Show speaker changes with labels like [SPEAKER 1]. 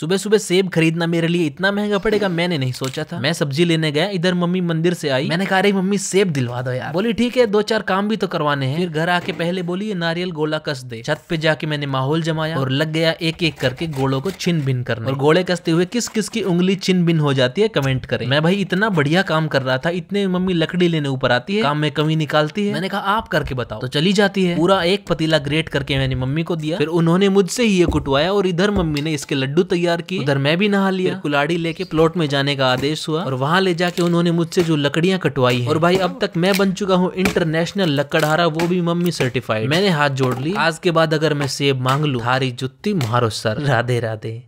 [SPEAKER 1] सुबह सुबह सेब खरीदना मेरे लिए इतना महंगा पड़ेगा मैंने नहीं सोचा था मैं सब्जी लेने गया इधर मम्मी मंदिर से आई मैंने कहा रही मम्मी सेब दिलवा दो यार बोली ठीक है दो चार काम भी तो करवाने हैं फिर घर आके पहले बोली ये नारियल गोला कस दे छत पे जाके मैंने माहौल जमाया और लग गया एक एक करके गोलों को छिन भिन करना और गोले कसते हुए किस किस की उंगली छिन भिन हो जाती है कमेंट करे मैं भाई इतना बढ़िया काम कर रहा था इतने मम्मी लकड़ी लेने ऊपर आती है काम में कमी निकालती है मैंने कहा आप करके बताओ तो चली जाती है पूरा एक पतीला ग्रेट करके मैंने मम्मी को दिया फिर उन्होंने मुझसे ही ये कुटवाया और इधर मम्मी ने इसके लड्डू तैयार तैयार की उधर मैं भी नहा लिया कुलाड़ी लेके प्लॉट में जाने का आदेश हुआ और वहाँ ले जाके उन्होंने मुझसे जो लकड़ियाँ कटवाई और भाई अब तक मैं बन चुका हूँ इंटरनेशनल लकड़हारा वो भी मम्मी सर्टिफाइड मैंने हाथ जोड़ ली आज के बाद अगर मैं सेब मांग लू हारी जुत्ती मारो सर राधे राधे